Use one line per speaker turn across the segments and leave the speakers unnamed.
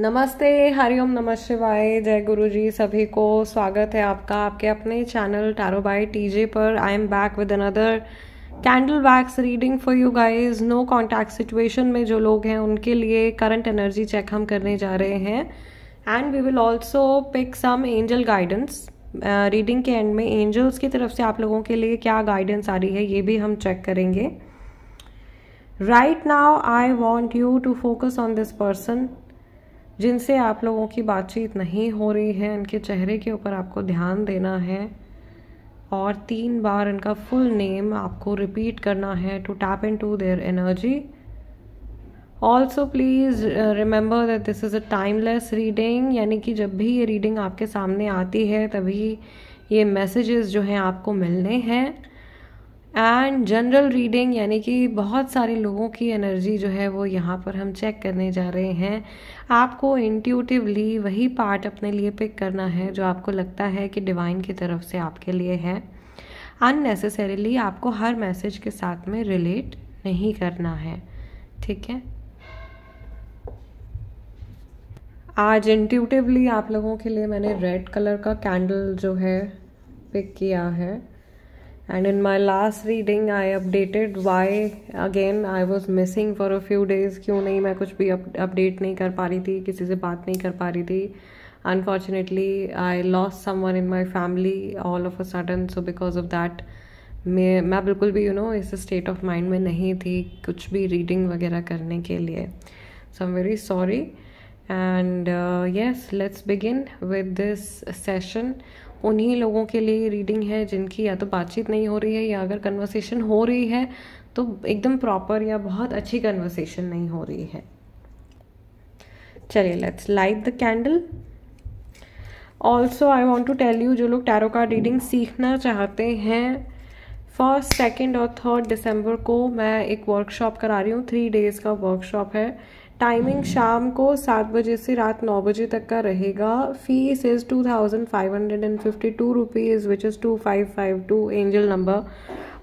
नमस्ते हरिओम नमः शिवाय जय गुरु जी सभी को स्वागत है आपका आपके अपने चैनल टैरो बाय टीजे पर I am back with another candle wax reading for you guys no contact situation में जो लोग हैं उनके लिए करंट एनर्जी चेक हम करने जा रहे हैं and we will also pick some angel guidance reading के एंड में एंजल्स की तरफ से आप लोगों के लिए क्या गाइडेंस आ रही है ये भी हम चेक करेंगे right now I want you to focus on this person जिनसे आप लोगों की बातचीत नहीं हो रही है इनके चेहरे के ऊपर आपको ध्यान देना है और तीन बार इनका फुल नेम आपको रिपीट करना है to tap into their energy also please remember that this is a timeless reading यानी कि जब भी ये रीडिंग आपके सामने आती है तभी ये मैसेजेस जो हैं आपको मिलने हैं एंड जनरल रीडिंग यानी कि बहुत सारे लोगों की एनर्जी जो है वो यहाँ पर हम चेक करने जा रहे हैं आपको इंट्यूटिवली वही पार्ट अपने लिए पिक करना है जो आपको लगता है कि डिवाइन की तरफ से आपके लिए है अननेसेसरीली आपको हर मैसेज के साथ में रिलेट नहीं करना है ठीक है आज इंट्यूटिवली आप लोगों के लिए मैंने रेड कलर का कैंडल जो है पिक किया है and in my last reading I updated why again I was missing for a few days क्यों नहीं मैं कुछ भी update नहीं कर पा रही थी किसी से बात नहीं कर पा रही थी unfortunately I lost someone in my family all of a sudden so because of that मैं मैं बिल्कुल भी यू नो इस स्टेट ऑफ माइंड में नहीं थी कुछ भी रीडिंग वगैरह करने के लिए so I am very sorry and yes let's begin with this session उन्हीं लोगों के लिए रीडिंग है जिनकी या तो बातचीत नहीं हो रही है या अगर कन्वर्सेशन हो रही है तो एकदम प्रॉपर या बहुत अच्छी कन्वर्सेशन नहीं हो रही है चलिए let's light the candle also I want to tell you जो लोग टैरो कार्ड रीडिंग सीखना चाहते हैं फर्स्ट सेकेंड और थर्ड दिसंबर को मैं एक वर्कशॉप करा रही हूँ थ्री डेज़ का वर्कशॉप है टाइमिंग शाम को सात बजे से रात नौ बजे तक का रहेगा fees is two thousand five hundred and fifty two rupees which is two five five two angel number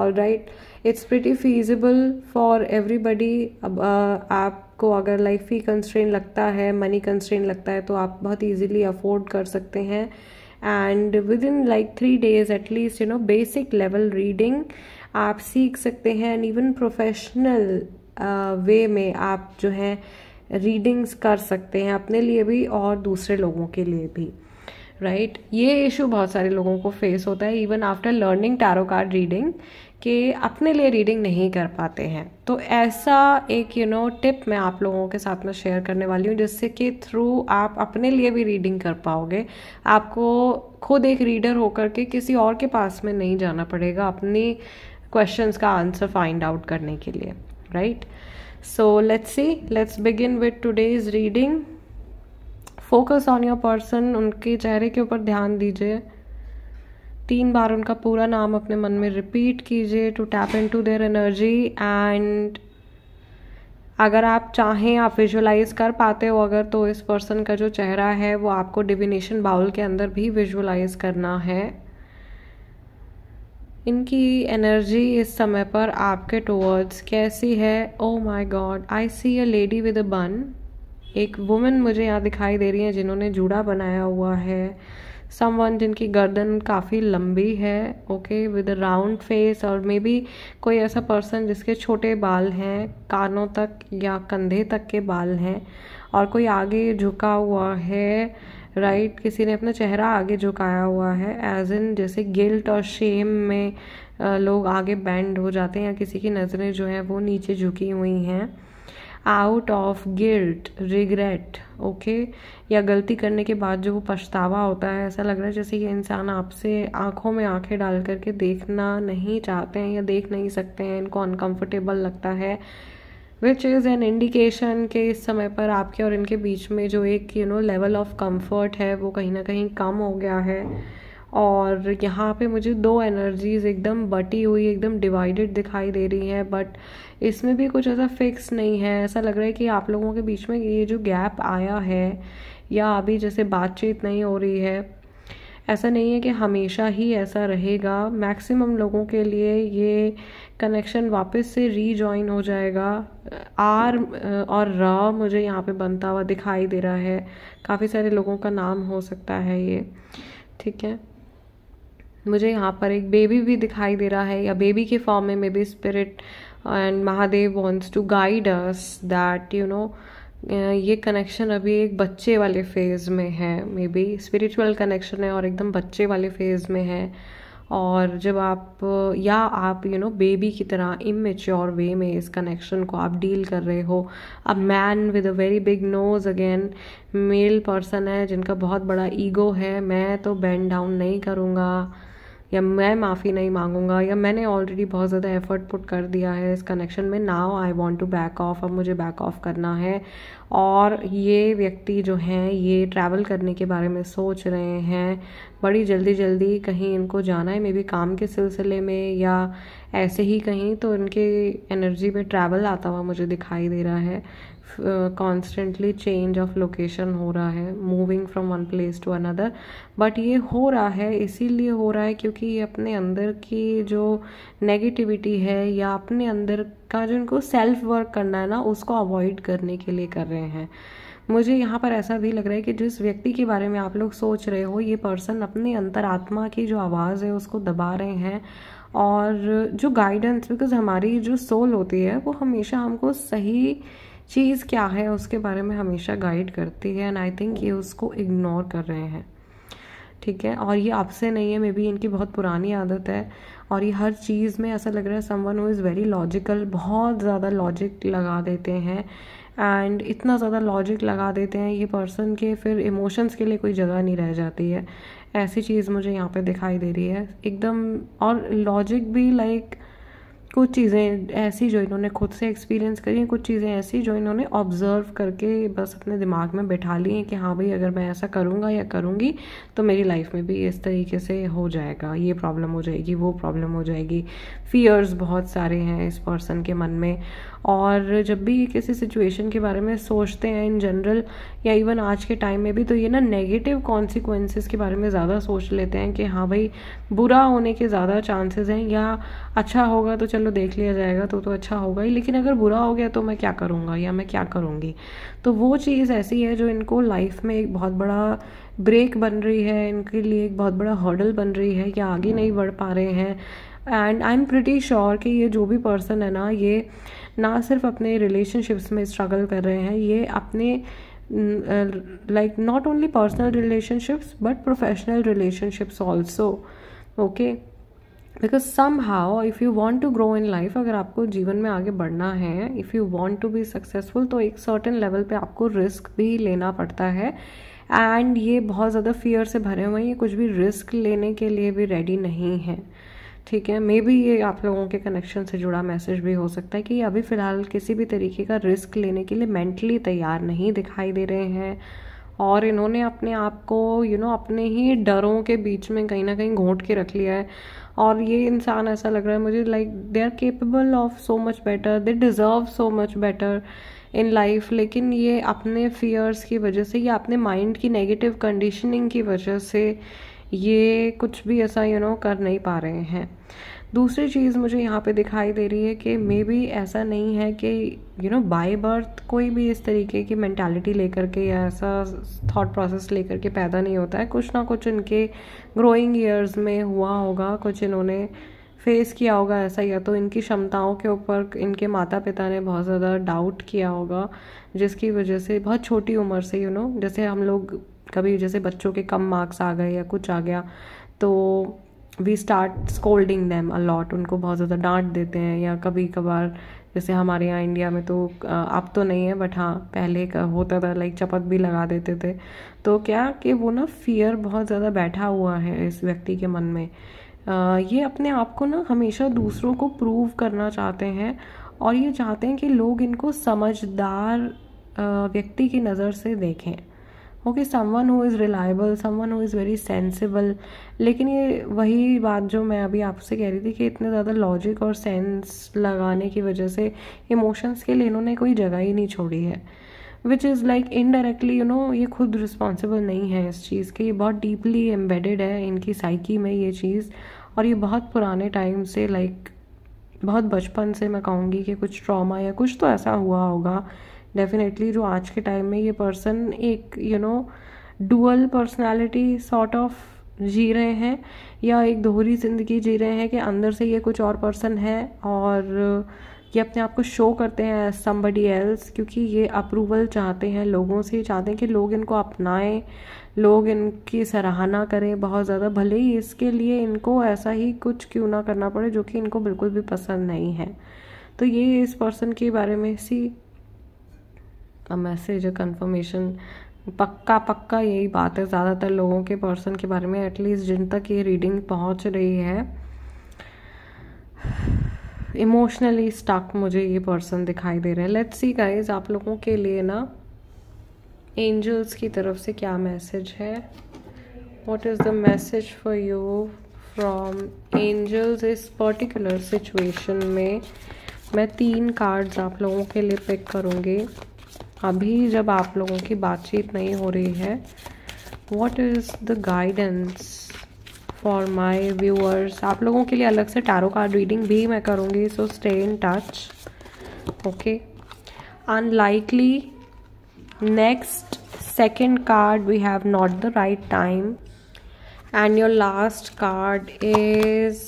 all right it's pretty feasible for everybody अब आपको अगर लाइफ ही कंस्ट्रेन लगता है मनी कंस्ट्रेन लगता है तो आप बहुत ईजिली अफोर्ड कर सकते हैं and within like three days at least you know basic level reading आप सीख सकते हैं एंड इवन प्रोफेशनल वे में आप जो है रीडिंग्स कर सकते हैं अपने लिए भी और दूसरे लोगों के लिए भी राइट right? ये इशू बहुत सारे लोगों को फेस होता है even after learning tarot card reading के अपने लिए रीडिंग नहीं कर पाते हैं तो ऐसा एक you you know know, tip मैं आप लोगों के साथ में शेयर करने वाली हूँ जिससे कि थ्रू आप अपने लिए भी रीडिंग कर पाओगे आपको खुद एक रीडर होकर के किसी और के पास में नहीं जाना पड़ेगा अपनी क्वेश्चंस का आंसर फाइंड आउट करने के लिए right so let's see let's begin with today's reading focus on your person उनके चेहरे के ऊपर ध्यान दीजिए तीन बार उनका पूरा नाम अपने मन में रिपीट कीजिए to tap into their energy and अगर आप चाहें आप विजुलाइज कर पाते हो अगर तो इस पर्सन का जो चेहरा है वो आपको डिविनेशन बाउल के अंदर भी विजुलाइज करना है इनकी एनर्जी इस समय पर आपके टूवर्ड्स कैसी है oh my god I see a lady with a bun एक वुमेन मुझे यहाँ दिखाई दे रही है जिन्होंने जूड़ा बनाया हुआ है समवन जिनकी गर्दन काफ़ी लंबी है okay with a round face और मे बी कोई ऐसा पर्सन जिसके छोटे बाल हैं कानों तक या कंधे तक के बाल हैं और कोई आगे झुका हुआ है राइट right? किसी ने अपना चेहरा आगे झुकाया हुआ है एज इन जैसे गिल्ट और शेम में लोग आगे बैंड हो जाते हैं या किसी की नज़रें जो हैं वो नीचे झुकी हुई हैं out of guilt regret okay या गलती करने के बाद जो वो पछतावा होता है ऐसा लग रहा है जैसे कि इंसान आपसे आंखों में आंखें डाल करके देखना नहीं चाहते हैं या देख नहीं सकते हैं इनको अनकंफर्टेबल लगता है विच इज़ एन इंडिकेशन के इस समय पर आपके और इनके बीच में जो एक you know level of comfort है वो कहीं ना कहीं कम हो गया है और यहाँ पे मुझे दो एनर्जीज़ एकदम बटी हुई एकदम डिवाइडेड दिखाई दे रही है बट इसमें भी कुछ ऐसा फिक्स नहीं है ऐसा लग रहा है कि आप लोगों के बीच में ये जो गैप आया है या अभी जैसे बातचीत नहीं हो रही है ऐसा नहीं है कि हमेशा ही ऐसा रहेगा मैक्सिमम लोगों के लिए ये कनेक्शन वापस से रीजॉइन हो जाएगा आर uh, और र मुझे यहाँ पे बनता हुआ दिखाई दे रहा है काफ़ी सारे लोगों का नाम हो सकता है ये ठीक है मुझे यहाँ पर एक बेबी भी दिखाई दे रहा है या बेबी के फॉर्म में maybe spirit and Mahadev wants to guide us that you know ये कनेक्शन अभी एक बच्चे वाले फेज़ में है मे बी स्पिरिचुअल कनेक्शन है और एकदम बच्चे वाले फेज़ में है और जब आप या आप यू नो बेबी की तरह इमेच्योर वे में इस कनेक्शन को आप डील कर रहे हो अब man with a very big nose again male person है जिनका बहुत बड़ा ईगो है मैं तो बैंड डाउन नहीं करूँगा या मैं माफ़ी नहीं मांगूंगा या मैंने ऑलरेडी बहुत ज़्यादा एफर्ट पुट कर दिया है इस कनेक्शन में now I want to back off अब मुझे बैक ऑफ करना है और ये व्यक्ति जो हैं ये ट्रैवल करने के बारे में सोच रहे हैं बड़ी जल्दी जल्दी कहीं इनको जाना है मे बी काम के सिलसिले में या ऐसे ही कहीं तो इनके एनर्जी में ट्रैवल आता हुआ मुझे दिखाई दे रहा है कॉन्स्टेंटली चेंज ऑफ लोकेशन हो रहा है moving from one place to another but ये हो रहा है इसीलिए हो रहा है क्योंकि ये अपने अंदर की जो नेगेटिविटी है या अपने अंदर का जो इनको सेल्फ वर्क करना है ना उसको अवॉइड करने के लिए कर रहे हैं मुझे यहाँ पर ऐसा भी लग रहा है कि जिस व्यक्ति के बारे में आप लोग सोच रहे हो ये पर्सन अपने अंतरात्मा की जो आवाज़ है उसको दबा रहे हैं और जो गाइडेंस बिकॉज हमारी जो सोल होती है वो हमेशा हमको सही चीज़ क्या है उसके बारे में हमेशा गाइड करती है एंड आई थिंक ये उसको इग्नोर कर रहे हैं ठीक है और ये आपसे नहीं है मे बी इनकी बहुत पुरानी आदत है और ये हर चीज़ में ऐसा लग रहा है someone who is very logical बहुत ज़्यादा लॉजिक लगा देते हैं एंड इतना ज़्यादा लॉजिक लगा देते हैं ये पर्सन के फिर इमोशंस के लिए कोई जगह नहीं रह जाती है ऐसी चीज़ मुझे यहाँ पे दिखाई दे रही है एकदम और लॉजिक भी लाइक like, कुछ चीज़ें ऐसी जो इन्होंने खुद से एक्सपीरियंस करी हैं कुछ चीज़ें ऐसी जो इन्होंने ऑब्ज़र्व करके बस अपने दिमाग में बैठा ली हैं कि हाँ भाई अगर मैं ऐसा करूँगा या करूँगी तो मेरी लाइफ में भी इस तरीके से हो जाएगा ये प्रॉब्लम हो जाएगी वो प्रॉब्लम हो जाएगी फियर्स बहुत सारे हैं इस पर्सन के मन में और जब भी किसी सिचुएशन के बारे में सोचते हैं इन जनरल या इवन आज के टाइम में भी तो ये ना नेगेटिव कॉन्सिक्वेंसेस के बारे में ज़्यादा सोच लेते हैं कि हाँ भाई बुरा होने के ज़्यादा चांसेस हैं या अच्छा होगा तो चलो देख लिया जाएगा तो तो अच्छा होगा ही लेकिन अगर बुरा हो गया तो मैं क्या करूँगा या मैं क्या करूँगी तो वो चीज़ ऐसी है जो इनको लाइफ में एक बहुत बड़ा ब्रेक बन रही है इनके लिए एक बहुत बड़ा हर्डल बन रही है या आगे नहीं बढ़ पा रहे हैं and I am pretty sure कि ये जो भी पर्सन है ना ये ना सिर्फ अपने रिलेशनशिप्स में स्ट्रगल कर रहे हैं ये अपने like not only personal relationships but professional relationships also okay because somehow if you want to grow in life अगर आपको जीवन में आगे बढ़ना है if you want to be successful तो एक सर्टन लेवल पर आपको रिस्क भी लेना पड़ता है एंड ये बहुत ज़्यादा फियर से भरे हुए हैं ये कुछ भी रिस्क लेने के लिए भी रेडी नहीं है ठीक है मे बी ये आप लोगों के कनेक्शन से जुड़ा मैसेज भी हो सकता है कि अभी फ़िलहाल किसी भी तरीके का रिस्क लेने के लिए मेंटली तैयार नहीं दिखाई दे रहे हैं और इन्होंने अपने आप को यू नो अपने ही डरों के बीच में कहीं ना कहीं घोट के रख लिया है और ये इंसान ऐसा लग रहा है मुझे like they are capable of so much better they deserve so much better in life लेकिन ये अपने फियर्स की वजह से या अपने माइंड की नेगेटिव कंडीशनिंग की वजह से ये कुछ भी ऐसा यू you नो know, कर नहीं पा रहे हैं दूसरी चीज़ मुझे यहाँ पे दिखाई दे रही है कि मे बी ऐसा नहीं है कि यू नो बाय बर्थ कोई भी इस तरीके की मैंटेलिटी लेकर के या ऐसा थॉट प्रोसेस लेकर के पैदा नहीं होता है कुछ ना कुछ इनके ग्रोइंग ईयर्स में हुआ होगा कुछ इन्होंने फेस किया होगा ऐसा या तो इनकी क्षमताओं के ऊपर इनके माता पिता ने बहुत ज़्यादा डाउट किया होगा जिसकी वजह से बहुत छोटी उम्र से यू you नो know, जैसे हम लोग कभी जैसे बच्चों के कम मार्क्स आ गए या कुछ आ गया तो we start scolding them a lot उनको बहुत ज़्यादा डांट देते हैं या कभी कभार जैसे हमारे यहाँ इंडिया में तो अब तो नहीं है बट हाँ पहले का होता था लाइक चपत भी लगा देते थे तो क्या कि वो ना फियर बहुत ज़्यादा बैठा हुआ है इस व्यक्ति के मन में आ, ये अपने आप को ना हमेशा दूसरों को प्रूव करना चाहते हैं और ये चाहते हैं कि लोग इनको समझदार व्यक्ति की नज़र से देखें okay someone who is reliable someone who is very sensible लेकिन ये वही बात जो मैं अभी आपसे कह रही थी कि इतने ज़्यादा लॉजिक और सेंस लगाने की वजह से इमोशंस के लिए इन्होंने कोई जगह ही नहीं छोड़ी है which is like indirectly you know ये खुद रिस्पॉन्सिबल नहीं है इस चीज़ के ये बहुत डीपली एम्बेडेड है इनकी साइकी में ये चीज़ और ये बहुत पुराने टाइम से लाइक like, बहुत बचपन से मैं कहूँगी कि कुछ ट्रॉमा या कुछ तो ऐसा हुआ होगा डेफिनेटली जो आज के टाइम में ये पर्सन एक you know dual personality sort of जी रहे हैं या एक दोहरी ज़िंदगी जी रहे हैं कि अंदर से ये कुछ और पर्सन है और ये अपने आप को शो करते हैं समबडी एल्स क्योंकि ये अप्रूवल चाहते हैं लोगों से चाहते हैं कि लोग इनको अपनाएं लोग इनकी सराहना करें बहुत ज़्यादा भले ही इसके लिए इनको ऐसा ही कुछ क्यों ना करना पड़े जो कि इनको बिल्कुल भी पसंद नहीं है तो ये इस पर्सन के बारे में सी अ मैसेज कन्फर्मेशन पक्का पक्का यही बात है ज़्यादातर लोगों के पर्सन के बारे में एटलीस्ट जिन तक ये रीडिंग पहुंच रही है इमोशनली स्टक मुझे ये पर्सन दिखाई दे रहे हैं लेट्स सी गाइज आप लोगों के लिए ना एंजल्स की तरफ से क्या मैसेज है what is the message for you from angels इस पर्टिकुलर सिचुएशन में मैं तीन कार्ड्स आप लोगों के लिए पिक करूँगी अभी जब आप लोगों की बातचीत नहीं हो रही है what is the guidance for my viewers आप लोगों के लिए अलग से टैरो कार्ड रीडिंग भी मैं करूँगी so stay in touch okay unlikely next second card we have not the right time and your last card is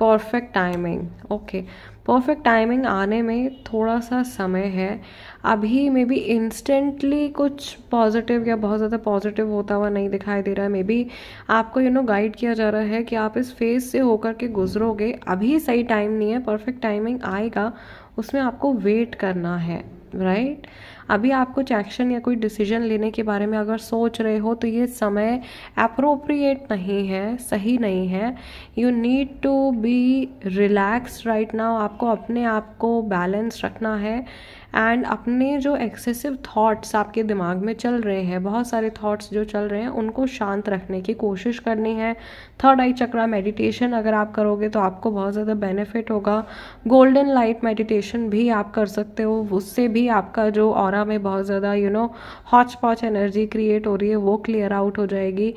perfect timing okay perfect timing आने में थोड़ा सा समय है अभी मे बी इंस्टेंटली कुछ पॉजिटिव या बहुत ज़्यादा पॉजिटिव होता हुआ नहीं दिखाई दे रहा है मे बी आपको यू नो गाइड किया जा रहा है कि आप इस फेज से होकर के गुजरोगे अभी सही टाइम नहीं है परफेक्ट टाइमिंग आएगा उसमें आपको वेट करना है राइट right? अभी आप कुछ एक्शन या कोई डिसीजन लेने के बारे में अगर सोच रहे हो तो ये समय अप्रोप्रिएट नहीं है सही नहीं है you need to be relax right now आपको अपने आप को बैलेंस रखना है एंड अपने जो एक्सेसिव थाट्स आपके दिमाग में चल रहे हैं बहुत सारे थाट्स जो चल रहे हैं उनको शांत रखने की कोशिश करनी है थर्ड आई चक्रा मेडिटेशन अगर आप करोगे तो आपको बहुत ज़्यादा बेनिफिट होगा गोल्डन लाइट मेडिटेशन भी आप कर सकते हो उससे भी आपका जो और में बहुत ज़्यादा you know hotchpotch energy create हो रही है वो क्लियर आउट हो जाएगी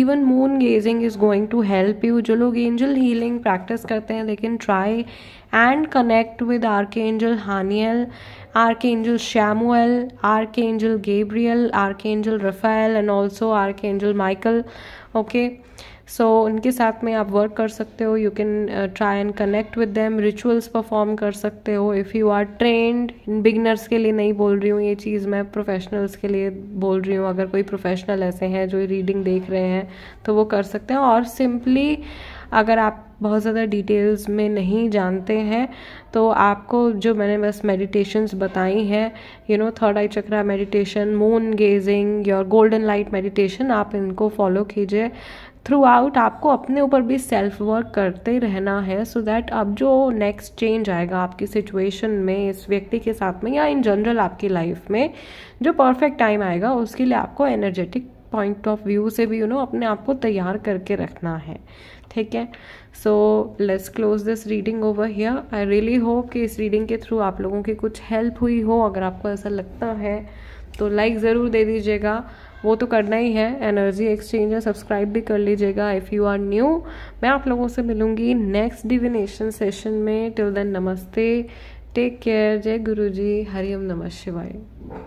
even moon gazing is going to help you जो लोग एंजल हीलिंग प्रैक्टिस करते हैं लेकिन try and connect with Archangel Haniel, Archangel Shamuel, Archangel Gabriel, Archangel Raphael, and also Archangel Michael. Okay. So so, उनके साथ में आप वर्क कर सकते हो you can try and connect with them rituals perform कर सकते हो if you are trained in beginners के लिए नहीं बोल रही हूँ ये चीज़ मैं प्रोफेशनल्स के लिए बोल रही हूँ अगर कोई प्रोफेशनल ऐसे हैं जो रीडिंग देख रहे हैं तो वो कर सकते हैं और सिंपली अगर आप बहुत ज़्यादा डिटेल्स में नहीं जानते हैं तो आपको जो मैंने बस मेडिटेशंस बताई हैं you know third eye chakra meditation moon gazing your golden light meditation आप इनको फॉलो कीजिए थ्रू आउट आपको अपने ऊपर भी सेल्फ वर्क करते रहना है सो so दैट अब जो नेक्स्ट चेंज आएगा आपकी सिचुएशन में इस व्यक्ति के साथ में या इन जनरल आपकी लाइफ में जो परफेक्ट टाइम आएगा उसके लिए आपको एनर्जेटिक पॉइंट ऑफ व्यू से भी यू you नो know, अपने आप को तैयार करके रखना है ठीक है so let's close this reading over here I really hope कि इस रीडिंग के थ्रू आप लोगों की कुछ हेल्प हुई हो अगर आपको ऐसा लगता है तो लाइक ज़रूर दे दीजिएगा वो तो करना ही है एनर्जी एक्सचेंज है सब्सक्राइब भी कर लीजिएगा इफ़ यू आर न्यू मैं आप लोगों से मिलूंगी नेक्स्ट डिविनेशन सेशन में till then namaste take care जय गुरु जी हरिओम नमः शिवाय